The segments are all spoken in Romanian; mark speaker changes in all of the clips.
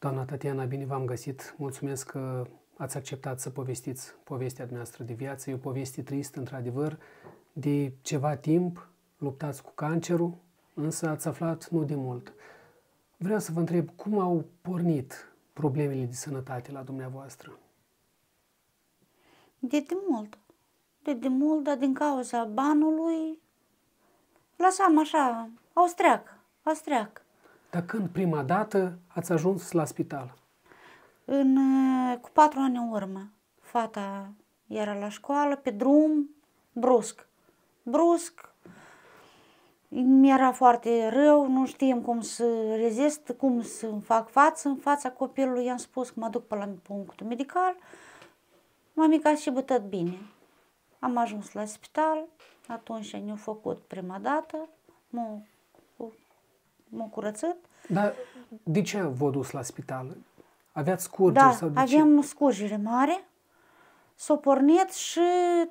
Speaker 1: Doamna Tatiana, bine v-am găsit. Mulțumesc că ați acceptat să povestiți povestea dumneavoastră de viață. E o poveste tristă, într-adevăr. De ceva timp luptați cu cancerul, însă ați aflat nu de mult. Vreau să vă întreb cum au pornit problemele de sănătate la dumneavoastră?
Speaker 2: De de mult. De de mult, dar din cauza banului lasam așa, au streac.
Speaker 1: Dar când prima dată ați ajuns la spital?
Speaker 2: În, uh, cu patru ani în urmă. Fata era la școală, pe drum, brusc. Brusc, mi-era foarte rău, nu știam cum să rezist, cum să fac față. În fața copilului i-am spus că mă duc pe la punctul medical. Mamica și bătăt bine. Am ajuns la spital, atunci ne-au făcut prima dată, m-au m-au curățat.
Speaker 1: Dar de ce v dus la spital? Aveați scurgeri da, sau de aveam
Speaker 2: ce? scurgere mare, s-o pornit și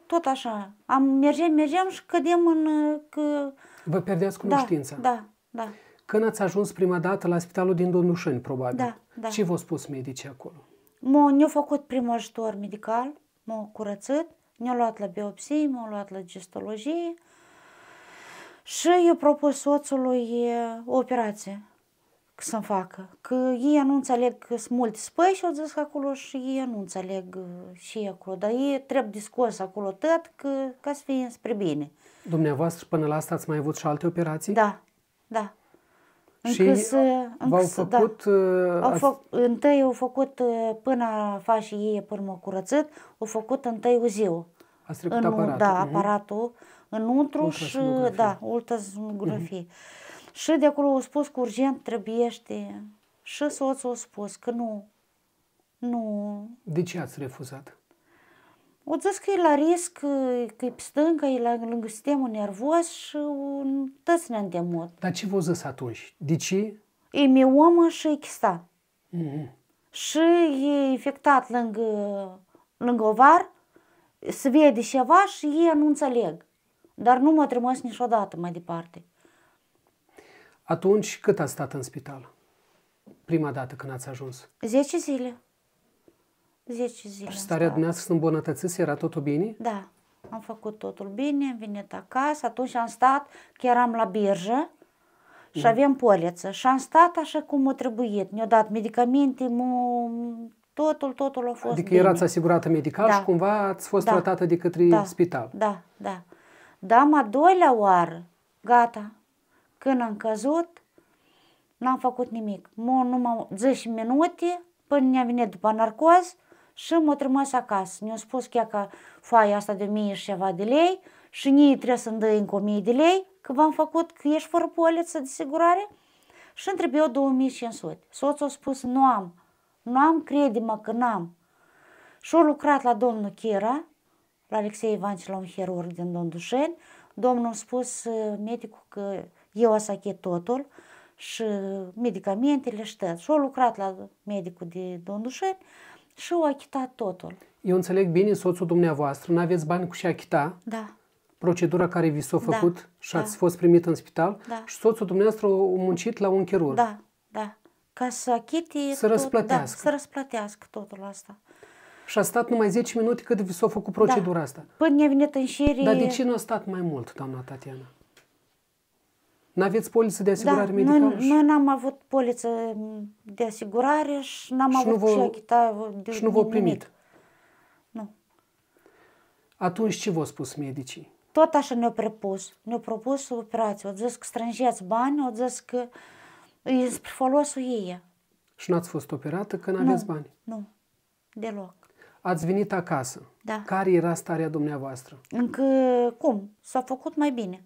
Speaker 2: tot așa. Am mergem, mergem și cădem în... Că...
Speaker 1: Vă pierdeați cunoștința. Da, da, da. Când ați ajuns prima dată la spitalul din Domnușeni, probabil. Da, da. Ce v-au spus medicii acolo?
Speaker 2: Ne-au făcut primul ajutor medical, m-au curățat, ne-au luat la biopsie, m-au luat la gestologie, și eu propus soțului o operație că să-mi facă. Că ei nu înțeleg că sunt mulți și au zis acolo, și ei nu înțeleg uh, și acolo. Dar ei
Speaker 1: trebuie discurs acolo tot că, ca să fie spre bine. Dumneavoastră până la asta ați mai avut și alte operații? Da, da. și v-au da. făcut... Da, au fă,
Speaker 2: întâi au făcut, uh, până și ei, până mă curățit, au făcut întâi uziu.
Speaker 1: Ați trecut în, aparatul. Da, mhm.
Speaker 2: aparatul. Uh-huh înăuntru și, da, ultrasonografie. Uh-huh. Mhm. Și de acolo au spus că urgent trebuiește și soțul a spus că nu, nu.
Speaker 1: De ce ați refuzat?
Speaker 2: O zis că e la risc, că e pe e la, lângă sistemul nervos și să ne îndemut. Dar ce v a zis atunci? De ce? E miomă și e chista. Mm-hmm. Și e infectat lângă, lângă ovar, se vede ceva și ei nu înțeleg dar nu m-a trimis niciodată mai departe.
Speaker 1: Atunci cât a stat în spital? Prima dată când ați ajuns?
Speaker 2: 10 zile. 10 zile. Și starea
Speaker 1: dumneavoastră îmbunătățiți, Era totul bine?
Speaker 2: Da. Am făcut totul bine, am venit acasă, atunci am stat, chiar am la birjă și da. Mm. aveam poliță. Și am stat așa cum o trebuit. Mi-au dat medicamente, totul, totul a fost Adică bine. erați
Speaker 1: asigurată medical da. și cumva ați fost da. tratată de către da. spital. Da,
Speaker 2: da. Dam a doilea oară, gata. Când am căzut, n-am făcut nimic. Mă numai 10 minute până ne-a venit după narcoz și m-a trimis acasă. Ne-a spus chiar că faia asta de 1000 și ceva de lei și nii trebuie să-mi dă încă 1000 de lei, că v-am făcut că ești fără poliță de sigurare și îmi trebuiau 2500. Soțul a spus, nu am, nu am, crede-mă că n-am. Și-a lucrat la domnul Chira, la Alexei Ivanci, la un chirurg din Dondușeni, domnul a spus ă, medicul că eu o să achet totul și medicamentele și tot. Și a lucrat la medicul de Dondușeni și a achitat totul.
Speaker 1: Eu înțeleg bine soțul dumneavoastră, nu aveți bani cu și achita. Da. Procedura care vi s-a da, făcut da, și ați da. fost primit în spital da. și soțul dumneavoastră a muncit la un chirurg. Da,
Speaker 2: da. Ca să achite... Să tot, da, răsplătească. Da, să răsplătească totul asta
Speaker 1: și a stat numai 10 minute cât s-a făcut da. procedura da. asta.
Speaker 2: Până ne-a venit în șerie... Dar de ce
Speaker 1: nu a stat mai mult, doamna Tatiana? N-aveți poliță de asigurare da, medicală? Noi, noi
Speaker 2: n-am avut poliță de asigurare și n-am și avut nu vă, și achita de, Și nu v primit? Nu.
Speaker 1: Atunci ce v-au spus medicii? Tot
Speaker 2: așa ne-au propus. Ne-au propus operație. Au zis că strângeați bani, au zis că e spre folosul ei.
Speaker 1: Și n-ați fost operată că n-aveți nu, bani?
Speaker 2: Nu, deloc.
Speaker 1: Ați venit acasă. Da. Care era starea dumneavoastră?
Speaker 2: Încă cum? S-a făcut mai bine.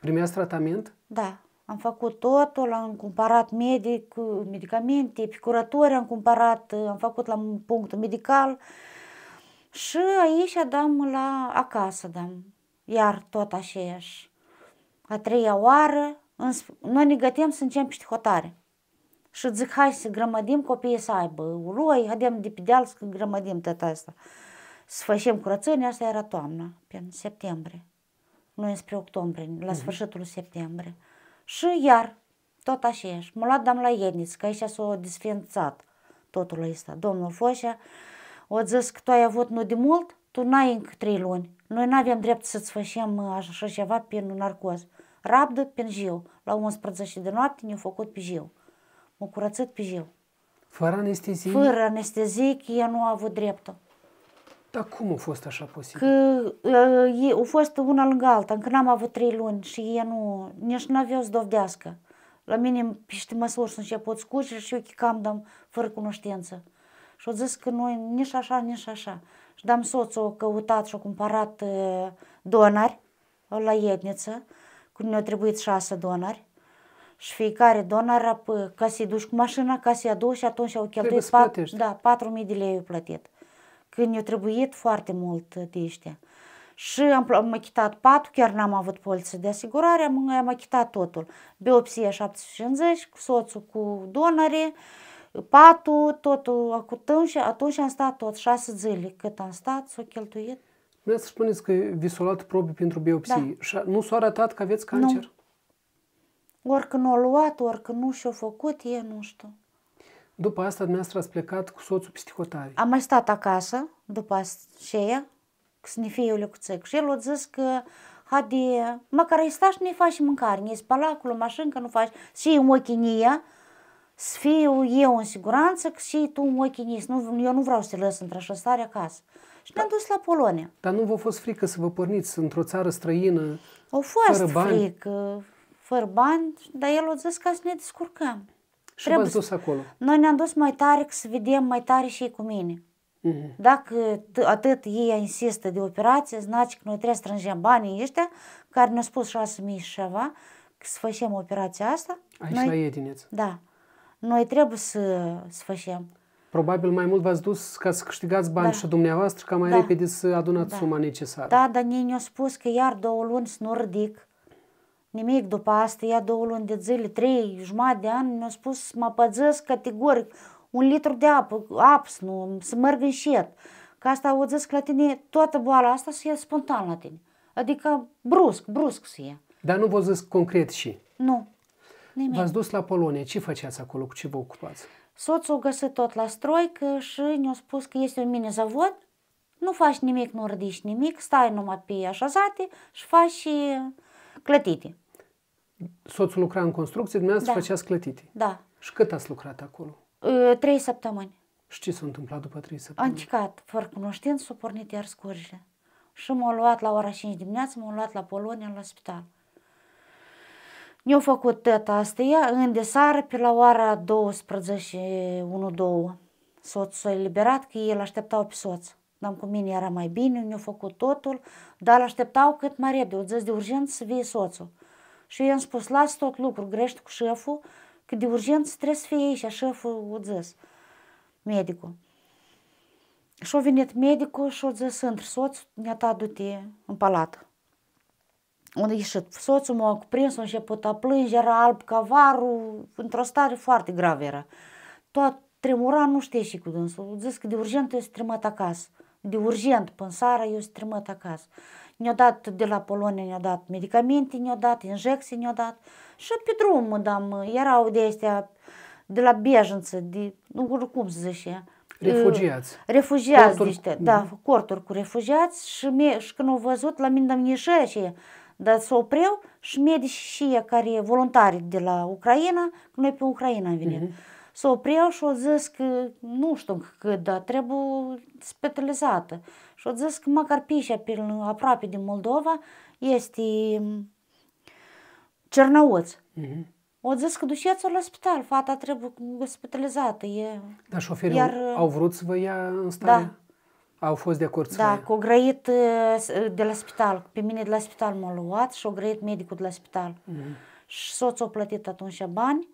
Speaker 1: Primeați tratament?
Speaker 2: Da. Am făcut totul, am cumpărat medic, medicamente, picurători am cumpărat, am făcut la punctul medical și aici adam la acasă, dam. Iar tot aceeași. A treia oară, noi ne gătim să începem și hotare și zic, hai să grămădim copiii să aibă uroi, haidem de pe deal să grămădim tot asta. Să facem curățenie, asta era toamna, pe septembrie. Noi înspre octombrie, la mhm. sfârșitul septembrie. Și iar, tot aceeași. M-a luat la Ieniț, că aici s-a disfințat totul ăsta. Domnul Foșea o zis că tu ai avut nu de mult, tu n-ai încă trei luni. Noi nu avem drept să-ți facem uh, așa ceva prin narcoz. Rabdă pe jiu. La 11 de noapte ne au făcut pe jiu m-a curățat pe jiu.
Speaker 1: Fără anestezie? Fără
Speaker 2: anestezie, că ea nu a avut dreptul.
Speaker 1: Dar cum a fost așa posibil?
Speaker 2: Că uh, a fost una lângă alta, încă n-am avut trei luni și ea nu, nici nu avea să dovedească. La mine pește măsuri sunt și pot scuce și eu chicam dam fără cunoștință. Și au zis că noi nici așa, nici așa. Și dam soțul, a căutat și a cumpărat ă, donari la ietniță, când ne-au trebuit șase donari și fiecare donar ca să-i duci cu mașina, ca să-i aduci și atunci au cheltuit 4, da, 4.000 de lei plătit. Când i-a trebuit foarte mult de ăștia. Și am, am achitat patul, chiar n-am avut poliță de asigurare, am, am achitat totul. Biopsie 750, cu soțul cu donare, patul, totul acutăm și atunci am stat tot șase zile cât am stat, s au cheltuit.
Speaker 1: Vreau să spuneți că vi s-au luat probe pentru biopsie da. și nu s-a arătat că aveți cancer? Nu.
Speaker 2: Oricând o luat, oricând nu și-o făcut, e nu știu.
Speaker 1: După asta, dumneavoastră ați plecat cu soțul psihotare.
Speaker 2: Am mai stat acasă, după aceea, să ne fie eu lecuțec. Și el a zis că, haide, măcar ai sta și ne faci mâncare, ne spăla acolo mașină, că nu faci, și în ochinie, să fiu eu în siguranță, că și tu în ochinie, nu, eu nu vreau să te lăs într-o așa stare acasă. Și ne-am da. dus la Polonia.
Speaker 1: Dar nu v-a fost frică să vă porniți într-o țară străină,
Speaker 2: O fost fără bani? frică, fără bani, dar el a zis ca să ne descurcăm.
Speaker 1: Și v-ați dus acolo?
Speaker 2: Noi ne-am dus mai tare că să vedem mai tare și cu mine. Mm-hmm. Dacă atât ei insistă de operație, znaci că noi trebuie să strângem banii ăștia, care ne-au spus 6.000 și ceva, că să facem operația asta. Aici noi, la Iedineț. Da. Noi trebuie să, să facem.
Speaker 1: Probabil mai mult v-ați dus ca să câștigați bani da. și dumneavoastră, ca mai da. repede să adunați da. suma necesară. Da,
Speaker 2: dar ei ne-au spus că iar două luni să nu ridic nimic. După asta ia două luni de zile, trei, jumătate de ani, mi-a spus, mă păzesc categoric, un litru de apă, aps, nu, să mărg în șet. Că asta o zis că la tine toată boala asta să ia spontan la tine. Adică brusc, brusc
Speaker 1: să ia. Dar nu vă zis concret și?
Speaker 2: Nu. Nimic. V-ați dus
Speaker 1: la Polonia. Ce faceați acolo? Cu ce vă ocupați?
Speaker 2: Soțul a găsit tot la stroică și ne-a spus că este un mini zavod, nu faci nimic, nu rădiști nimic, stai numai pe așezate și faci și
Speaker 1: clătite soțul lucra în construcție, dumneavoastră da. făceați clătite. Da. Și cât ați lucrat acolo?
Speaker 2: E, ă, trei săptămâni.
Speaker 1: Și ce s-a întâmplat după trei săptămâni? Am
Speaker 2: cicat, fără cunoștință, s-au pornit iar scorile. Și m-au luat la ora 5 dimineața, m-au luat la Polonia, la spital. Ne-au făcut tata asta ea, în desară, pe la ora 12, 1, 2. Soțul s-a eliberat, că el așteptau pe soț. Dar cu mine era mai bine, ne-au făcut totul, dar așteptau cât mai repede, o de urgență să vie soțul. Și i-am spus, las tot lucru, grește cu șeful, că de urgență trebuie să fie aici, șeful o zis, medicul. Și-a venit medicul și-a zis, într soț, dat du-te în palată. Unde ieșit soțul m-a cuprins, a început a plânge, era alb ca varul, într-o stare foarte gravă era. Tot tremura, nu știe și cu dânsul. A zis că de urgent eu sunt trimat acasă. De urgent, până seara, eu sunt trimat acasă ne-a dat de la Polonia, ne-a dat medicamente, ne-a dat injecții, ne-a dat și pe drum, madam, erau de astea de la bejință, de, nu cum să zice, uh, Refugiați. Refugiați, corturi. Niște, mhm. da, corturi cu refugiați și, mie, și când au văzut la mine am ieșit dar s-o opreau și da, medici și ei care voluntari de la Ucraina, că noi pe Ucraina am venit. Uh-huh să o preiau și o zis că nu știu cât, dar trebuie spitalizată. Și o zis că măcar pișa pe aproape de Moldova este mm,
Speaker 1: Cernăuț. Mm-hmm.
Speaker 2: O zis că duceți-o la spital, fata trebuie spitalizată. E...
Speaker 1: Dar șoferii Iar... Uh, au vrut să vă ia în stare? Da. Au fost de acord Da, cu o grăit
Speaker 2: uh, uh, de la spital. Pe mine de la spital m au luat și o grăit medicul de la spital. Mm-hmm. Și soțul a plătit atunci bani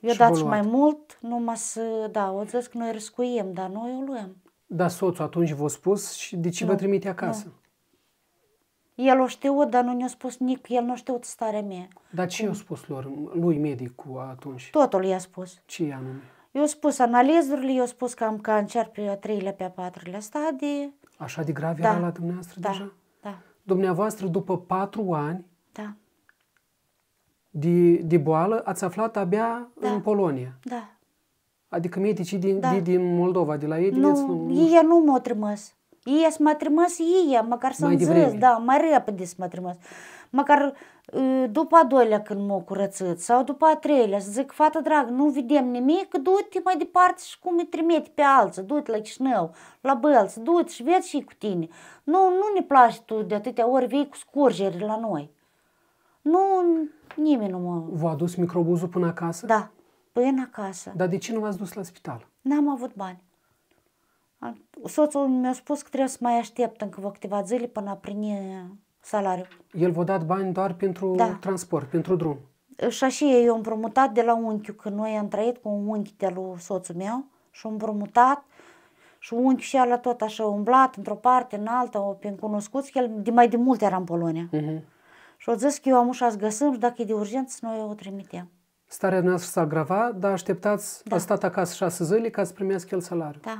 Speaker 2: eu și dați mai mult, numai să, da, o zis că noi răscuiem, dar noi o luăm.
Speaker 1: Dar soțul atunci v-a spus și de ce nu, vă trimite acasă? Nu.
Speaker 2: El o știu, dar nu ne-a spus nic, el nu știu știut starea mea.
Speaker 1: Dar ce i-a spus lor, lui medicul atunci? Totul i-a spus. Ce i-a anume?
Speaker 2: I-a spus analizurile, i-a spus că am cancer pe a treilea, pe a patrulea stadie.
Speaker 1: Așa de grav da. era la dumneavoastră da. deja? Da. Dumneavoastră, după patru ani, da de, de boală ați aflat abia da. în Polonia. Da. Adică medicii din, da. de, din Moldova, de la ei? Nu, deci nu, ei
Speaker 2: nu m-au trimis. Ei s a trimis ei, măcar să-mi zis, da, mai repede s-mă trimis. Măcar ă, după a doilea când m-au curățit sau după a treilea, să zic, fată drag, nu vedem nimic, du-te mai departe și cum îi trimite pe alții, du-te la Chișinău, la Bălți, du-te și vezi și cu tine. Nu, nu ne place tu de atâtea ori vei cu scurgeri la noi.
Speaker 1: Nu, nimeni nu mă... V-a dus microbuzul până acasă? Da, până acasă. Dar de ce nu v-ați dus la spital?
Speaker 2: N-am avut bani. Soțul mi-a spus că trebuie să mai aștept încă vă câteva zile până a primi salariul.
Speaker 1: El v-a dat bani doar pentru da. transport, pentru drum?
Speaker 2: Și așa eu am împrumutat de la unchiul, că noi am trăit cu un unchi de la soțul meu și am împrumutat și unchiul și ala tot așa umblat într-o parte, în alta, pe cunoscuți, că el de mai de mult era în Polonia. Uh-huh. Și o zis că eu am ușa să găsim și dacă e de urgență, noi o trimitem.
Speaker 1: Starea noastră s-a agravat, dar așteptați, da. a stat acasă șase zile ca să primească el salariu. Da.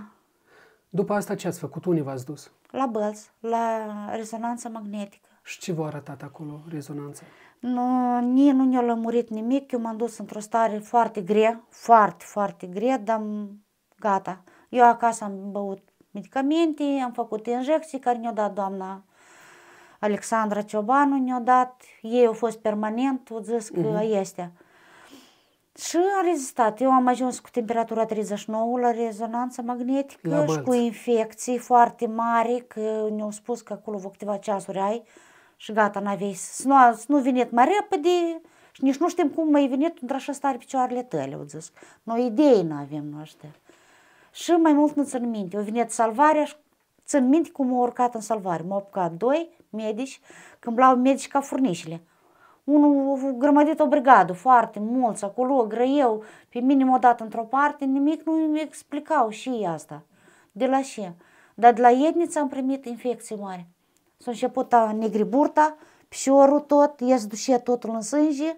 Speaker 1: După asta ce ați făcut? Unii v-ați dus?
Speaker 2: La bălți, la rezonanță magnetică. Și ce v-a arătat acolo rezonanța? Nu, nici nu ne-a lămurit nimic, eu m-am dus într-o stare foarte grea, foarte, foarte grea, dar gata. Eu acasă am băut medicamente, am făcut injecții care ne-a dat doamna Alexandra Ciobanu ne-a dat, ei au fost permanent, au zis că uh-huh. este. Și a rezistat. Eu am ajuns cu temperatura 39 la rezonanță magnetică la și cu infecții foarte mari, că ne-au spus că acolo vă câteva ceasuri ai și gata, n-avei să nu, să nu venit mai repede și nici nu știm cum mai venit într așa stare picioarele tale, au zis. Noi idei nu avem noi Și mai mult nu țin minte. Eu venit salvarea și țin minte cum au urcat în salvare. m au apucat doi, medici, când blau medici ca furnișile. Unul a grămădit o brigadă, foarte mulți, acolo, grăieu, pe minim o dată într-o parte, nimic nu îmi explicau și asta. De la ce? Dar de la etniță am primit infecții mari. S-a început a negriburta, pșorul tot, ies dușe totul în sânge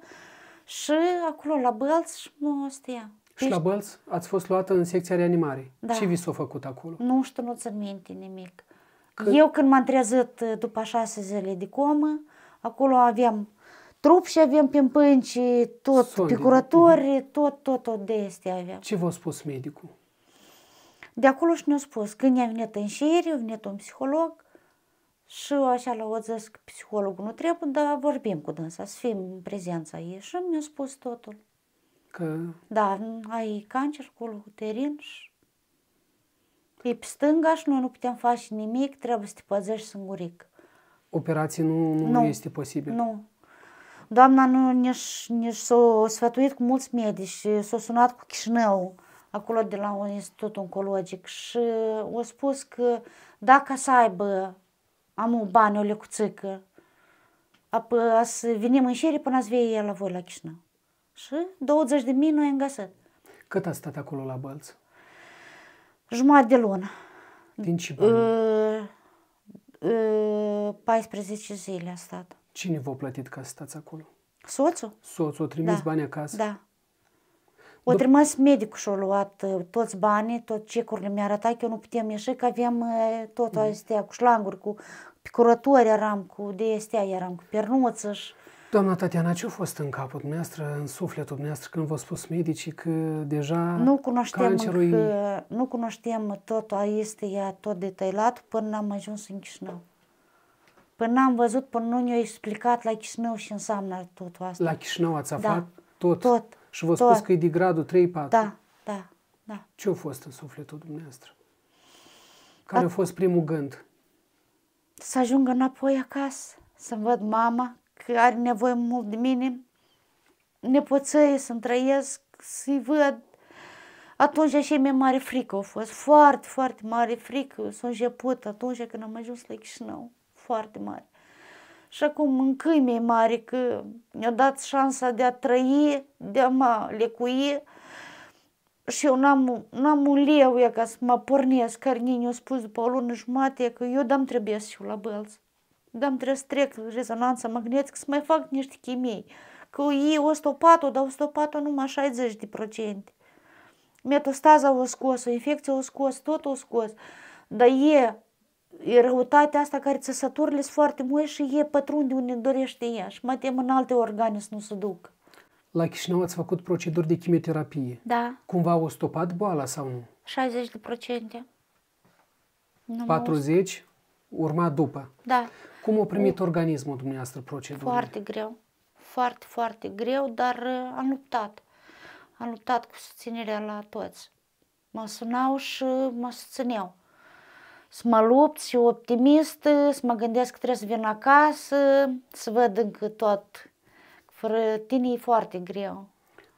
Speaker 2: și acolo la bălți și mă astea. Și la deci- bălți
Speaker 1: ați fost luată în secția reanimare. Da. Ce vi s-a făcut acolo?
Speaker 2: Nu știu, nu țin minte nimic. Eu când m-am trezit uh, după șase zile de comă, acolo aveam trup și avem pimpânci, tot, Solid. picurători, mhm. tot, tot, tot de este aveam. Ce v-a spus medicul? De acolo și ne-a spus, când i-a venit în șerie, a venit un psiholog și eu așa la a zis că psihologul nu trebuie, dar vorbim cu dânsa, să fim în prezența ei și mi-a spus totul. Că... Da, ai cancer cu uterin și e pe stânga și noi nu putem face nimic, trebuie să te păzești singuric.
Speaker 1: Operație nu, nu, nu este posibil? Nu.
Speaker 2: Doamna nu nici, nici s-a sfătuit cu mulți medici, s-a sunat cu Chișinău, acolo de la un institut oncologic și a spus că dacă să aibă am bani o lecuțică, apă să venim în șerii până să vei la voi la Chișinău. Și 20 de mii noi am găsit.
Speaker 1: Cât a stat acolo la Bălți?
Speaker 2: Jumătate de lună.
Speaker 1: Din ce bani? Uh, uh,
Speaker 2: 14 zile a stat.
Speaker 1: Cine v-a plătit ca să stați acolo? Soțul. Soțul, o trimis da. bani acasă? Da.
Speaker 2: O trimis medicul și-a luat ă, toți banii, tot cecurile mi-a arătat că eu nu putem ieși, că aveam ă, tot mm. astea cu șlanguri, cu picurători eram, cu de astea eram, cu pernuță și...
Speaker 1: Doamna Tatiana, ce a fost în capul dumneavoastră, în sufletul dumneavoastră, când v-au spus medicii că deja nu cunoșteam cancerul... Că,
Speaker 2: nu cunoșteam tot, este ea tot detailat până am ajuns în Chișinău. Până am văzut, până nu ne-a explicat la Chișinău și înseamnă tot asta. La
Speaker 1: Chișinău ați da. aflat da, tot? Tot. Și v a spus că e de gradul 3-4? Da,
Speaker 2: da, da.
Speaker 1: Ce a fost în sufletul dumneavoastră? Care a, a fost primul gând?
Speaker 2: Să ajung înapoi acasă, să mi văd mama, că are nevoie mult de mine, nepoței să-mi trăiesc, să-i văd. Atunci așa mi mare frică a fost, foarte, foarte mare frică, s-a început atunci când am ajuns la Chișinău, foarte mare. Și acum încă mi-e mare că mi-a dat șansa de a trăi, de a mă lecui și eu n-am, n-am un leu ca să mă pornesc, care nini a spus după o lună jumate că eu dam trebuie să la bălți. Doamne, trebuie să trec rezonanță magnetică să mai fac niște chimii. Că ei o stopat-o, dar o stopat-o numai 60%. Metastaza o scos, o infecție o scos, tot o scos. Dar e, e răutatea asta care țesăturile sunt foarte mult și e pătrunde unde dorește ea și mai tem în alte organe să nu se
Speaker 1: ducă. La Chișinău ați făcut proceduri de chimioterapie. Da. Cumva o stopat boala sau nu?
Speaker 2: 60%. 40
Speaker 1: urma după.
Speaker 2: Da. Cum a primit
Speaker 1: organismul dumneavoastră procedurile? Foarte
Speaker 2: greu. Foarte, foarte greu, dar uh, am luptat. Am luptat cu susținerea la toți. Mă sunau și uh, mă susțineau. Să mă lupt și optimist, uh, să mă gândesc că trebuie să vin acasă, să văd încă tot. Fără tine e foarte greu.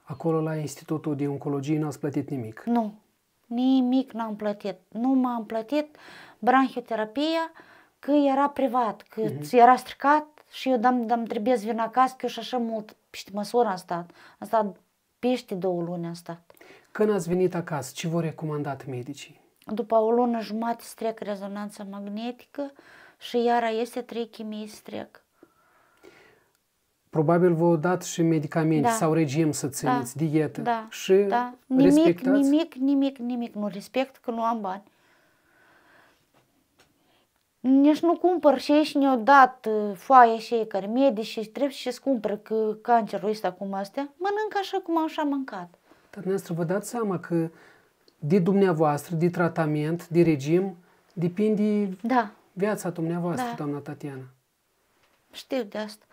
Speaker 1: Acolo la Institutul de Oncologie n-ați plătit nimic? Nu,
Speaker 2: nimic n-am plătit. Nu m-am plătit branhioterapia, că era privat, că uh-huh. era stricat și eu dam, dam trebuie să vin acasă, că eu și așa mult peste măsura am stat. Am stat peste două luni am stat.
Speaker 1: Când ați venit acasă, ce v-au recomandat medicii?
Speaker 2: După o lună jumătate strec rezonanța magnetică și iara este trei chimii strec.
Speaker 1: Probabil v-au dat și medicamente da. sau regim să țineți, da. dietă da. și da. Nimic, respectați? nimic,
Speaker 2: nimic, nimic nu respect că nu am bani nici nu cumpăr și ei și ne-au dat foaie și ei care medici și trebuie și să cumpără că cancerul ăsta cum astea, mănânc așa cum am așa mâncat.
Speaker 1: Dar noastră vă dați seama că de dumneavoastră, de tratament, de regim, depinde da. viața dumneavoastră, da. doamna Tatiana. Știu de asta.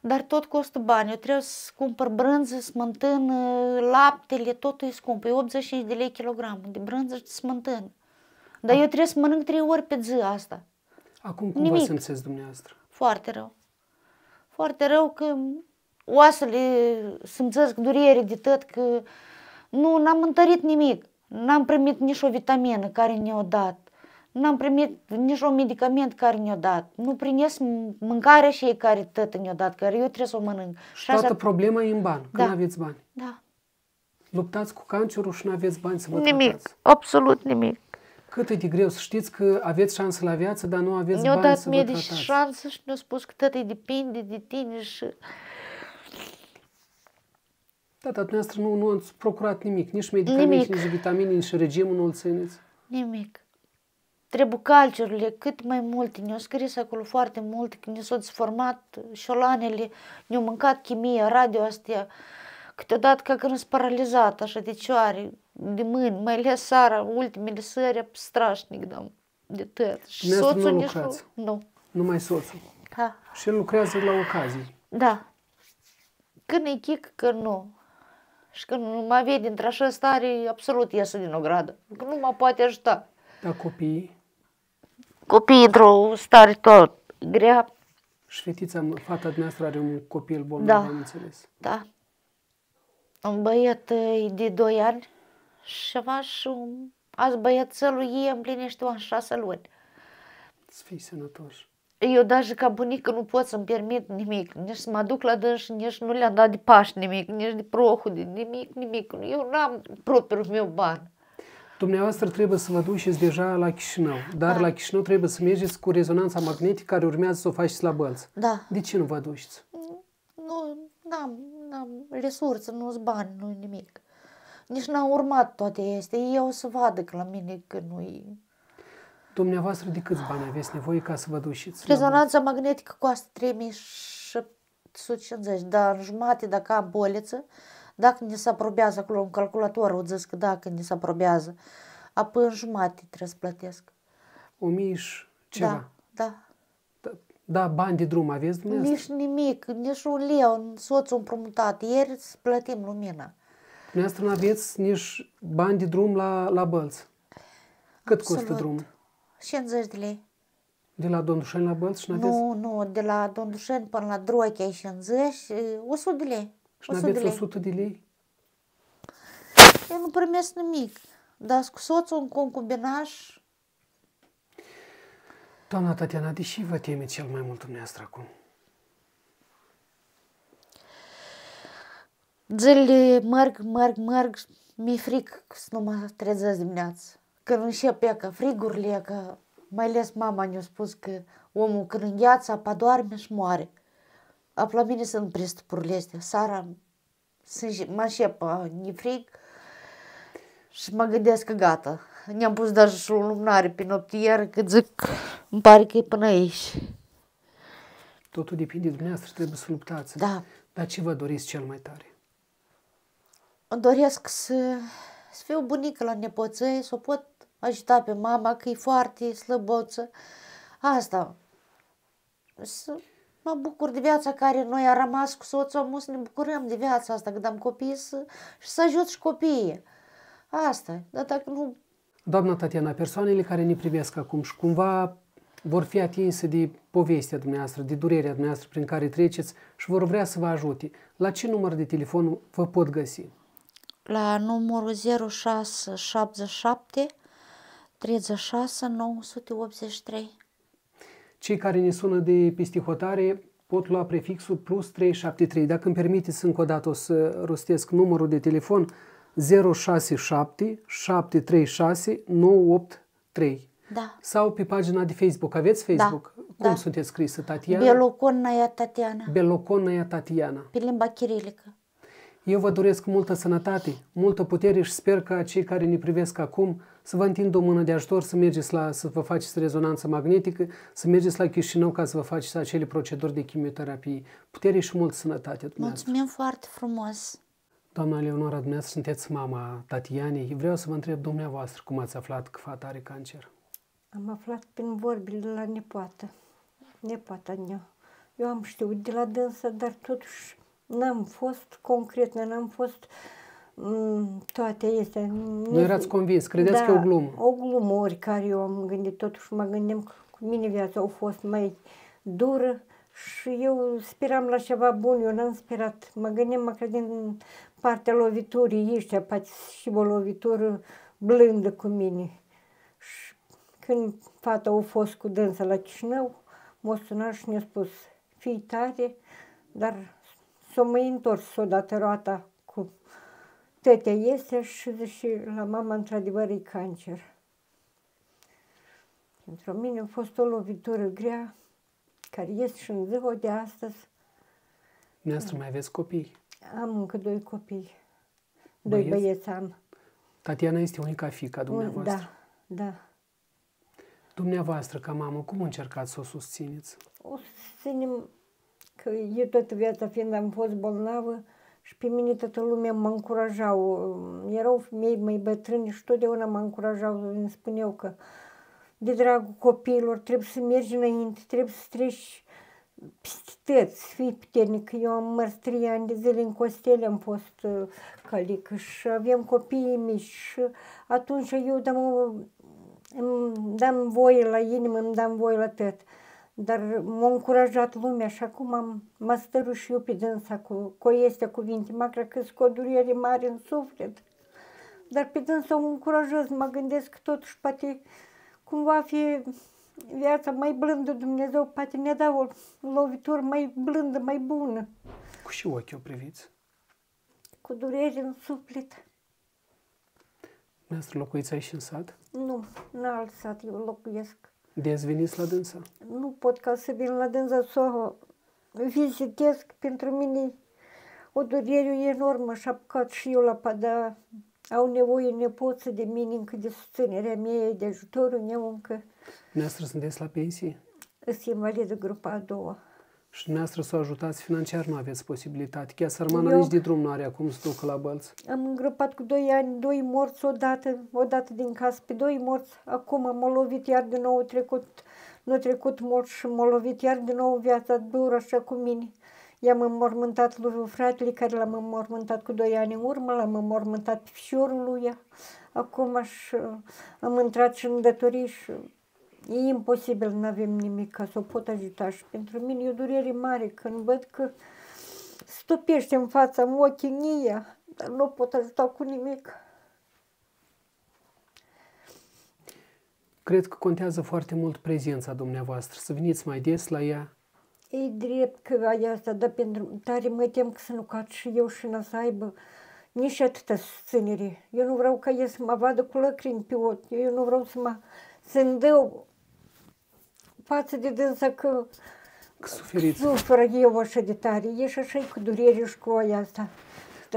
Speaker 1: Dar tot costă bani. Eu trebuie
Speaker 2: să cumpăr brânză, smântână, laptele, totul e scump. E 85 de lei kilogram de brânză și smântână. Dar ah. eu trebuie să mănânc trei ori pe zi asta. Acum cum Nimic. vă simțiți dumneavoastră? Foarte rău. Foarte rău că oasele simțesc durere de tot, că nu, n-am întărit nimic. N-am primit nici o vitamină care ne-o dat. N-am primit nici un medicament care ne-o dat. Nu prinies mâncarea și ei care tot ne-o dat, care eu trebuie să o mănânc. Și toată așa...
Speaker 1: problema e în bani, că da. nu aveți bani. Da. Luptați cu cancerul și nu aveți bani să vă Nimic, tratați. absolut nimic cât e de greu să știți că aveți șansă la viață, dar nu aveți Eu bani dat să vă tratați.
Speaker 2: șansă și mi au spus că tot depinde de tine și...
Speaker 1: Da, dar dumneavoastră nu, nu ați procurat nimic, nici medicamente, nimic. nici vitamine, nici regimul nu îl țineți?
Speaker 2: Nimic. Trebuie calciurile cât mai multe. Ne-au scris acolo foarte mult, că ne s-au desformat șolanele, ne-au mâncat chimia, radio astea. Câteodată ca când sunt paralizat, așa de cioare de mâini, mai ales seara, ultimele sări, strașnic, da, de tăiat. Și soțul nu lucrați. nu... nu.
Speaker 1: Numai soțul. Da. Și el lucrează la ocazie.
Speaker 2: Da. Când e chic, că nu. Și când mă vede într așa stare, absolut iasă din gradă. Că nu mă poate ajuta.
Speaker 1: Dar copiii? Copiii într-o stare tot grea. Și fetița, fata dumneavoastră are un copil bolnav, da. am înțeles.
Speaker 2: Da. Un băiat e de 2 ani și azi băiețelul ei împlinește o șase luni.
Speaker 1: Să fii sănătos.
Speaker 2: Eu dași ca bunică nu pot să-mi permit nimic, nici să mă duc la dâns, nici nu le-am dat de paș nimic, nici de prohul, de nimic, nimic. Eu n-am propriul meu ban.
Speaker 1: Dumneavoastră trebuie să vă duceți deja la Chișinău, dar da. la Chișinău trebuie să mergeți cu rezonanța magnetică care urmează să o faceți la Bălți. Da. De ce nu vă duceți?
Speaker 2: Nu, n-am, n-am resurse, nu-s bani, nu nimic nici n-a urmat toate este, Ei o să vadă că la mine că
Speaker 1: nu-i... Dumneavoastră, de câți bani aveți nevoie ca să vă dușiți?
Speaker 2: Rezonanța magnetică costă 3750, dar în jumate dacă am boliță, dacă ne se aprobează acolo un calculator, o zis că dacă ne se aprobează, apoi în jumate trebuie să plătesc. O miș ceva. Da, da.
Speaker 1: Da, da bani de drum aveți dumneavoastră?
Speaker 2: Nici nimic, nici un leu, soțul împrumutat. Ieri plătim lumina.
Speaker 1: Dumneavoastră nu aveți nici bani de drum la, la Bălți. Cât Absolut. costă drumul?
Speaker 2: 50 de lei.
Speaker 1: De la Dondușeni la Bălți și n-aveți? Nu,
Speaker 2: nu, de la Dondușeni până la Drochea e 50, 100 de lei.
Speaker 1: Și n-aveți 100 de lei?
Speaker 2: Eu nu primesc nimic,
Speaker 1: dar cu soțul un concubinaș. Doamna Tatiana, de ce vă teme cel mai mult dumneavoastră acum?
Speaker 2: Zilele merg, merg, merg, mi-e fric să nu mă trezesc dimineața. Când încep e că frigurile, că mai ales mama ne-a spus că omul când îngheață apa doarme și moare. Apoi la mine sunt pristupurile astea. Sara mă înșep, e frig și mă gândesc că gata. Ne-am pus deja și o lumnare pe noptier, că zic, îmi pare că e până
Speaker 1: aici. Totul depinde de dumneavoastră și trebuie să luptați. Da. Dar ce vă doriți cel mai tare? îmi doresc să, să fiu bunică la
Speaker 2: nepoței, să o pot ajuta pe mama, că e foarte slăboță. Asta, să mă bucur de viața care noi a rămas cu soțul, am să ne bucurăm de viața asta când am copii să, și să ajut și copiii. Asta, dar dacă
Speaker 1: nu... Doamna Tatiana, persoanele care ne privesc acum și cumva vor fi atinse de povestea dumneavoastră, de durerea dumneavoastră prin care treceți și vor vrea să vă ajute. La ce număr de telefon vă pot găsi? la numărul 0677
Speaker 2: 36 983.
Speaker 1: Cei care ne sună de pistihotare pot lua prefixul plus 373. Dacă îmi permiteți încă o dată o să rostesc numărul de telefon 067 736 983. Da. Sau pe pagina de Facebook. Aveți da. Facebook? Da. Cum da. sunteți scrisă, Tatiana? Beloconnaia Tatiana. Beloconnaia Tatiana. Pe limba chirilică. Eu vă doresc multă sănătate, multă putere și sper că cei care ne privesc acum să vă întind o mână de ajutor, să mergeți la, să vă faceți rezonanță magnetică, să mergeți la Chișinău ca să vă faceți acele proceduri de chimioterapie. Putere și multă sănătate dumneavoastră. Mulțumim foarte frumos! Doamna Leonora, dumneavoastră sunteți mama Tatianei. Vreau să vă întreb dumneavoastră cum ați aflat că fata are cancer.
Speaker 3: Am aflat prin vorbile la nepoată. Nepoata mea. Eu am știut de la dânsă, dar totuși N-am fost concret, n-am fost mm, toate este Nu erați convins, credeți da, că e o glumă. o glumă ori care eu am gândit, totuși mă gândim că cu mine viața a fost mai dură și eu speram la ceva bun, eu n-am sperat. Mă gândim, mă credeam în partea loviturii ăștia, poate și o lovitură blândă cu mine. Și când fata a fost cu dânsa la Chișinău, m-a sunat și mi-a spus, fii tare, dar s-o mai întors odată roata cu tete este și zice la mama într-adevăr e cancer. Pentru mine a fost o lovitură grea, care este și în ziua de astăzi.
Speaker 1: Dumneavoastră mai aveți copii?
Speaker 3: Am încă doi copii.
Speaker 1: Doi băieți, băieți am. Tatiana este unica fiica dumneavoastră? Da, da. Dumneavoastră, ca mamă, cum încercați să o susțineți?
Speaker 3: O susținem Că eu toată viața fiind am fost bolnavă și pe mine toată lumea mă încurajau. Erau mei mai bătrâni și totdeauna mă încurajau. Îmi spuneau că de dragul copiilor trebuie să mergi înainte, trebuie să treci pistități, fii puternic. Eu am mers trei ani de zile în costele, am fost uh, calică și aveam copiii mici și atunci eu dăm, îmi dam voie la inimă, îmi dam voie la tot dar m-a încurajat lumea și acum am, mă stăru și eu pe dânsa cu, cu este cuvinte, mă cred că cu o durere mare în suflet. Dar pe dânsa o încurajez, mă gândesc că totuși poate va fi viața mai blândă Dumnezeu, poate ne da o lovitură mai blândă, mai bună.
Speaker 1: Cu și ochi o priviți?
Speaker 3: Cu durere în suflet.
Speaker 1: Dumneavoastră locuiți aici în sat?
Speaker 3: Nu, în alt sat eu locuiesc.
Speaker 1: De ați venit la dânsa?
Speaker 3: Nu pot ca să vin la dânsa o Vizitez pentru mine o durere enormă și apucat și eu la pada. Au nevoie nepoță de mine încă de susținerea mea, de ajutorul meu încă.
Speaker 1: Noastră sunteți la pensie?
Speaker 3: Sunt invalidă grupa a doua.
Speaker 1: Și dumneavoastră să o ajutați financiar nu aveți posibilitate. Chiar sărmana Eu... nici de drum nu are acum să ducă la bălți.
Speaker 3: Am îngropat cu doi ani, doi morți odată, odată din casă, pe doi morți. Acum m-a lovit iar de nou, trecut, nu trecut mort și m-a lovit iar de nou viața dură așa cu mine. I-am înmormântat lui fratele care l-am înmormântat cu doi ani în urmă, l-am înmormântat pe fiorul lui. Acum aș, am intrat și în datorii și e imposibil, nu avem nimic ca să o pot ajuta și pentru mine e o durere mare când văd că stupește în fața în ochii nia, dar nu pot ajuta cu nimic.
Speaker 1: Cred că contează foarte mult prezența dumneavoastră, să veniți mai des la ea.
Speaker 3: E drept că ai asta, dar pentru tare mă tem că să nu cad și eu și n să aibă nici atâta susținere. Eu nu vreau ca ei să mă vadă cu lăcrimi pe ochi, eu nu vreau să mă Sândău față de dânsă că,
Speaker 1: că suferă
Speaker 3: eu așa de tare. și așa cu durere și cu aia
Speaker 1: asta.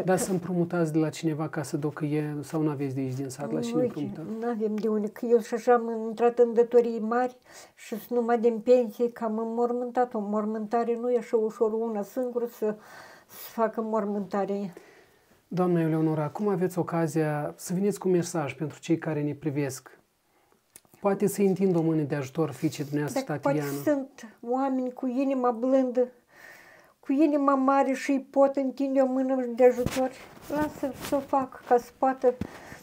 Speaker 1: Dar să împrumutați de la cineva ca să docă e, sau nu aveți de aici din sat la cine împrumuta?
Speaker 3: Nu avem de unde, că eu și așa am intrat în datorii mari și numai din pensie, că am înmormântat o mormântare, nu e așa ușor una singură să, să facă
Speaker 1: mormântare. Doamna Eleonora, acum aveți ocazia să veniți cu mesaj pentru cei care ne privesc Poate să-i întind o mână de ajutor fiicei dumneavoastră, Dacă Tatiana. Poate
Speaker 3: sunt oameni cu inima blândă, cu inima mare și îi pot întinde o mână de ajutor. Lasă să o fac ca să poată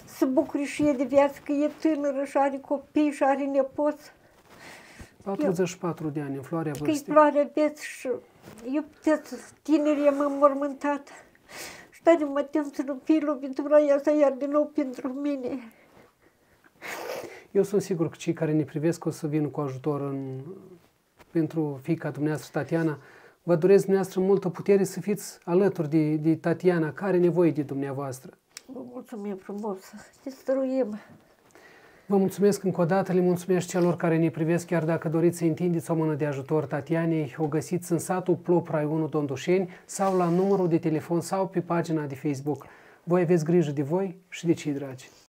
Speaker 3: să bucuri și e de viață, că e tânără și are copii și are nepoți.
Speaker 1: 44 eu, de ani, în floarea vârstei. Că-i
Speaker 3: floarea vieții și eu puteți, tineri, am înmormântat. Și tare mă tem să nu fie lovitura asta iar din nou pentru mine.
Speaker 1: Eu sunt sigur că cei care ne privesc o să vină cu ajutor în, pentru fica dumneavoastră, Tatiana. Vă doresc dumneavoastră multă putere să fiți alături de, de Tatiana, care are nevoie de dumneavoastră.
Speaker 3: Vă mulțumim frumos, te străuim.
Speaker 1: Vă mulțumesc încă o dată, le mulțumesc celor care ne privesc, chiar dacă doriți să întindeți o mână de ajutor Tatianei, o găsiți în satul Ploprai 1 dondușeni, sau la numărul de telefon sau pe pagina de Facebook. Voi aveți grijă de voi și de cei dragi.